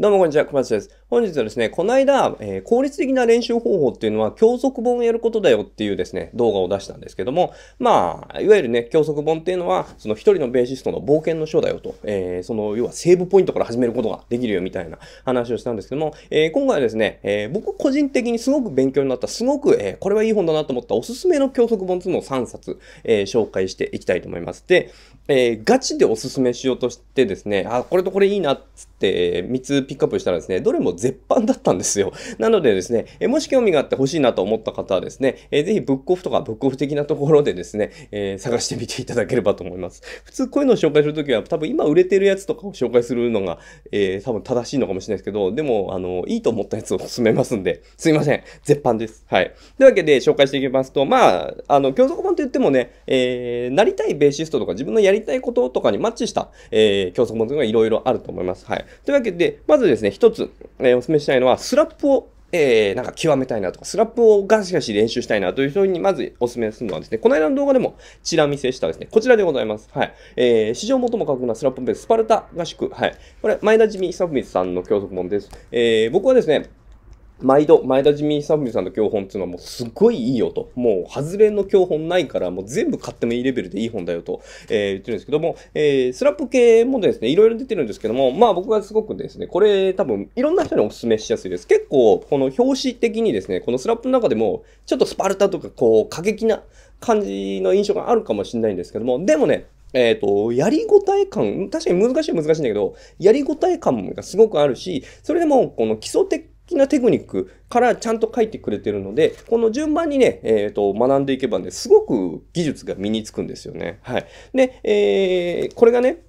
どうもこんにちは、熊ちです。本日はですね、この間、えー、効率的な練習方法っていうのは、教則本をやることだよっていうですね、動画を出したんですけども、まあ、いわゆるね、教則本っていうのは、その一人のベーシストの冒険の書だよと、えー、その、要はセーブポイントから始めることができるよみたいな話をしたんですけども、えー、今回はですね、え僕個人的にすごく勉強になった、すごく、えこれはいい本だなと思ったおすすめの教則本っていうのを3冊、え紹介していきたいと思います。で、えガチでおすすめしようとしてですね、あ、これとこれいいなっつって、3つピックアップしたらですね、どれも絶版だったんですよ。なのでですね、えもし興味があって欲しいなと思った方はですね、えぜひブックオフとかブックオフ的なところでですね、えー、探してみていただければと思います。普通こういうのを紹介するときは多分今売れてるやつとかを紹介するのが、えー、多分正しいのかもしれないですけど、でも、あの、いいと思ったやつを勧めますんで、すいません。絶版です。はい。というわけで紹介していきますと、まあ、あの、教則本といってもね、えー、なりたいベーシストとか自分のやりたいこととかにマッチした、えー、教則本というのがいろいろあると思います。はい。というわけで、まずずですね、一つ、えー、お勧めしたいのは、スラップをえー、なんか極めたいなとか、スラップをガシガシ練習したいなという人にまずお勧めするのはですね、この間の動画でもチラ見せしたですね、こちらでございます。はい。えー、史上最も過酷なスラップベース、スパルタ合宿。はい。これ、前田地味久文さんの教則本です。えー、僕はですね、毎度、前田ーサブミさんの教本っていうのはもうすごいいいよと。もう、外れの教本ないから、もう全部買ってもいいレベルでいい本だよと、えー、言ってるんですけども、えー、スラップ系もですね、いろいろ出てるんですけども、まあ僕はすごくですね、これ多分、いろんな人にお勧めしやすいです。結構、この表紙的にですね、このスラップの中でも、ちょっとスパルタとか、こう、過激な感じの印象があるかもしれないんですけども、でもね、えっ、ー、と、やりごたえ感、確かに難しい難しいんだけど、やりごたえ感がすごくあるし、それでも、この基礎的きなテクニックからちゃんと書いてくれてるので、この順番にね、えっ、ー、と、学んでいけばね、すごく技術が身につくんですよね。はい。で、えー、これがね、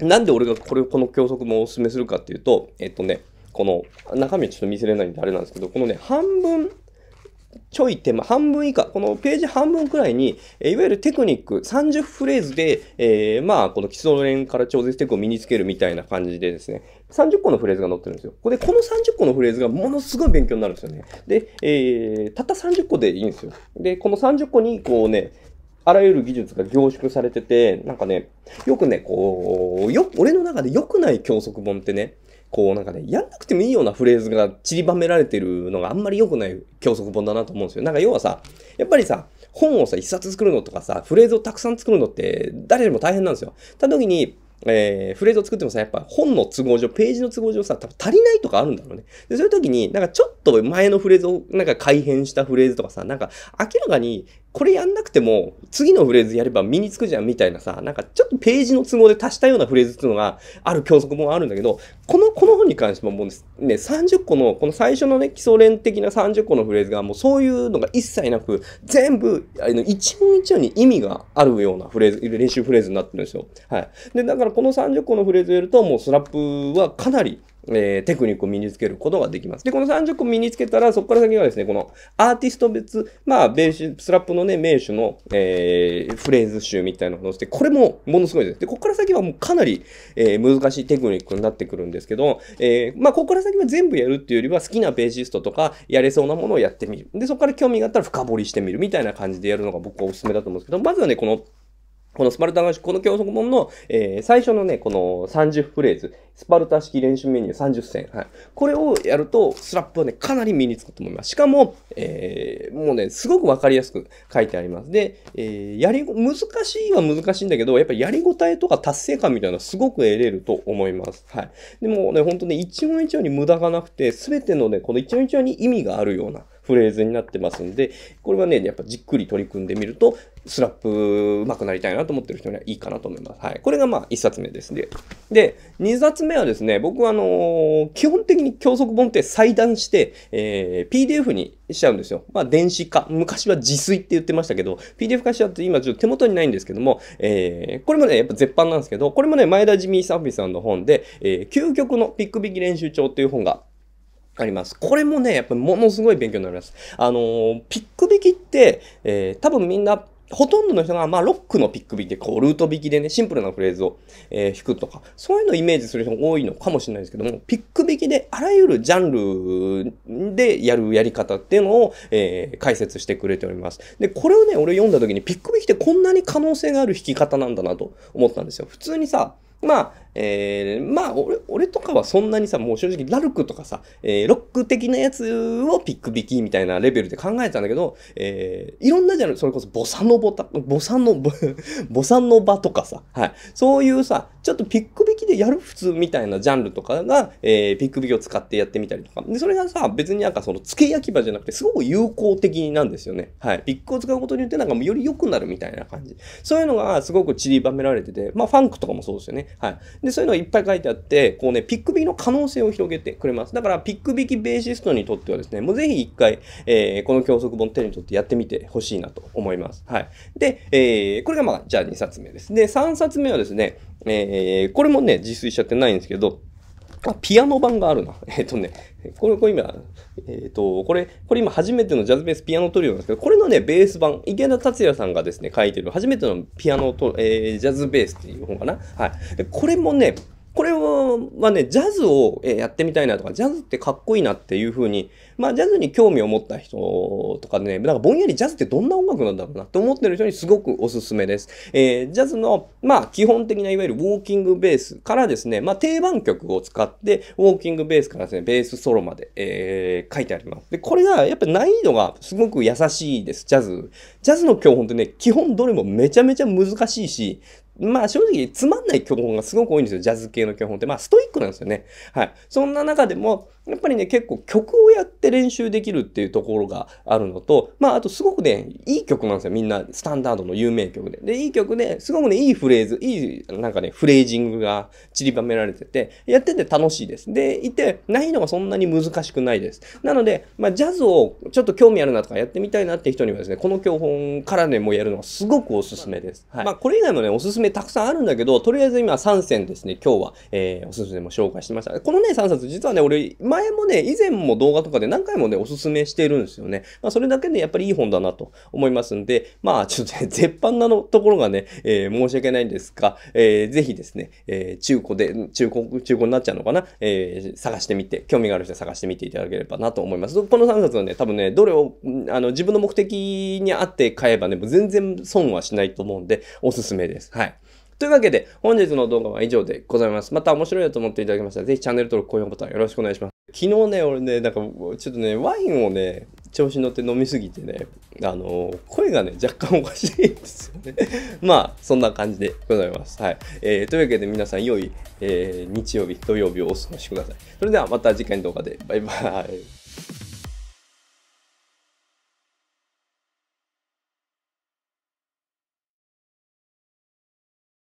なんで俺がこれ、この教則もお勧めするかっていうと、えっ、ー、とね、この中身ちょっと見せれないんであれなんですけど、このね、半分ちょい手間、半分以下、このページ半分くらいに、いわゆるテクニック、30フレーズで、えー、まあ、この基礎練から超絶テクを身につけるみたいな感じでですね、30個のフレーズが載ってるんですよ。これ、この30個のフレーズがものすごい勉強になるんですよね。で、えー、たった30個でいいんですよ。で、この30個に、こうね、あらゆる技術が凝縮されてて、なんかね、よくね、こう、よ、俺の中で良くない教則本ってね、こうなんかね、やんなくてもいいようなフレーズが散りばめられてるのがあんまり良くない教則本だなと思うんですよ。なんか要はさ、やっぱりさ、本をさ、一冊作るのとかさ、フレーズをたくさん作るのって誰でも大変なんですよ。た時に、えー、フレーズを作ってもさ、やっぱ本の都合上、ページの都合上さ、多分足りないとかあるんだろうね。で、そういう時に、なんかちょっと前のフレーズをなんか改変したフレーズとかさ、なんか明らかにこれやんなくても、次のフレーズやれば身につくじゃんみたいなさ、なんかちょっとページの都合で足したようなフレーズっていうのがある教則もあるんだけど、この、この本に関してももうね、30個の、この最初のね、基礎連的な30個のフレーズがもうそういうのが一切なく、全部、あの、一音一音に意味があるようなフレーズ、練習フレーズになってるんですよ。はい。で、だからこの30個のフレーズをやると、もうスラップはかなりえー、テクニックを身につけることができます。で、この30個身につけたら、そこから先はですね、このアーティスト別、まあ、ベーシ、スラップのね、名手の、えー、フレーズ集みたいなのをして、これもものすごいです。で、ここから先はもうかなり、えー、難しいテクニックになってくるんですけど、えー、まあ、ここから先は全部やるっていうよりは、好きなベーシストとか、やれそうなものをやってみる。で、そこから興味があったら深掘りしてみるみたいな感じでやるのが僕はおすすめだと思うんですけど、まずはね、この、このスパルタ合宿、この教則本の、えー、最初のね、この30フレーズ、スパルタ式練習メニュー30選、はい。これをやると、スラップはね、かなり身につくと思います。しかも、えー、もうね、すごくわかりやすく書いてあります。で、えー、やり、難しいは難しいんだけど、やっぱりやりごたえとか達成感みたいなのすごく得れると思います。はい。でもね、本当ね、一音一音に無駄がなくて、すべてのね、この一音一音に意味があるような、フレーズになってますんで、これはね、やっぱじっくり取り組んでみると、スラップ上手くなりたいなと思ってる人にはいいかなと思います。はい。これがまあ1冊目ですね。で、2冊目はですね、僕はあのー、基本的に教則本って裁断して、えー、PDF にしちゃうんですよ。まあ電子化。昔は自炊って言ってましたけど、PDF 化しちゃって今ちょっと手元にないんですけども、えー、これもね、やっぱ絶版なんですけど、これもね、前田ジミー・サーフィさんの本で、えー、究極のピック引き練習帳っていう本があります。これもね、やっぱものすごい勉強になります。あのー、ピック引きって、えー、多分みんな、ほとんどの人が、まあ、ロックのピック引きで、こう、ルート引きでね、シンプルなフレーズを、えー、弾くとか、そういうのをイメージする人も多いのかもしれないですけども、ピック引きで、あらゆるジャンルでやるやり方っていうのを、えー、解説してくれております。で、これをね、俺読んだ時に、ピック引きってこんなに可能性がある弾き方なんだなと思ったんですよ。普通にさ、まあ、えー、まあ俺、俺とかはそんなにさ、もう正直、ラルクとかさ、えー、ロック的なやつをピック引きみたいなレベルで考えてたんだけど、えー、いろんなじゃない、それこそボサノボタ、ボサノボ、ボサノバとかさ、はい。そういうさ、ちょっとピック域でやる普通みたいなジャンルとかが、えー、ピックビを使ってやってみたりとか。で、それがさ、別になんかその付け焼き場じゃなくて、すごく有効的なんですよね。はい。ピックを使うことによってなんかもうより良くなるみたいな感じ。そういうのがすごく散りばめられてて、まあファンクとかもそうですよね。はい。で、そういうのがいっぱい書いてあって、こうね、ピックビの可能性を広げてくれます。だから、ピック引きベーシストにとってはですね、もうぜひ一回、えー、この教則本手に取ってやってみてほしいなと思います。はい。で、えー、これがまあ、じゃあ2冊目です。で、3冊目はですね、えー、これもね、自炊しちゃってないんですけど、あ、ピアノ版があるな。えっ、ー、とね、これ、これ今、えっ、ー、と、これ、これ今初めてのジャズベースピアノトリオなんですけど、これのね、ベース版、池田達也さんがですね、書いてる、初めてのピアノと、えー、ジャズベースっていう本かな。はい。で、これもね、これはね、ジャズをやってみたいなとか、ジャズってかっこいいなっていうふうに、まあ、ジャズに興味を持った人とかね、なんかぼんやりジャズってどんな音楽なんだろうなって思ってる人にすごくおすすめです。えー、ジャズの、まあ、基本的ないわゆるウォーキングベースからですね、まあ、定番曲を使って、ウォーキングベースからですね、ベースソロまで、えー、書いてあります。で、これが、やっぱ難易度がすごく優しいです、ジャズ。ジャズの教本ってね、基本どれもめちゃめちゃ難しいし、まあ正直つまんない曲本がすごく多いんですよ。ジャズ系の曲本って。まあストイックなんですよね。はい。そんな中でも、やっぱりね、結構曲をやって練習できるっていうところがあるのと、まあ、あとすごくね、いい曲なんですよ。みんな、スタンダードの有名曲で。で、いい曲で、すごくね、いいフレーズ、いい、なんかね、フレージングが散りばめられてて、やってて楽しいです。で、いて、難易度がそんなに難しくないです。なので、まあ、ジャズをちょっと興味あるなとかやってみたいなって人にはですね、この教本からね、もうやるのがすごくおすすめです。はい、まあ、これ以外もね、おすすめたくさんあるんだけど、とりあえず今3選ですね、今日は、えー、おすすめも紹介してました。このね、3冊、実はね、俺、前前もね、以前も動画とかで何回もね、おすすめしてるんですよね。まあ、それだけでやっぱりいい本だなと思いますんで、まあ、ちょっとね、絶版なのところがね、えー、申し訳ないんですが、えー、ぜひですね、えー、中古で、中古、中古になっちゃうのかな、えー、探してみて、興味がある人は探してみていただければなと思います。この3冊はね、多分ね、どれを、あの、自分の目的に合って買えばね、もう全然損はしないと思うんで、おすすめです。はい。というわけで、本日の動画は以上でございます。また面白いと思っていただけましたら、ぜひチャンネル登録、高評価ボタンよろしくお願いします。昨日ね、俺ね、なんか、ちょっとね、ワインをね、調子乗って飲みすぎてね、あのー、声がね、若干おかしいですよね。まあ、そんな感じでございます。はい。えー、というわけで皆さん、良い、えー、日曜日、土曜日をお過ごしください。それではまた次回の動画で。バイバイ。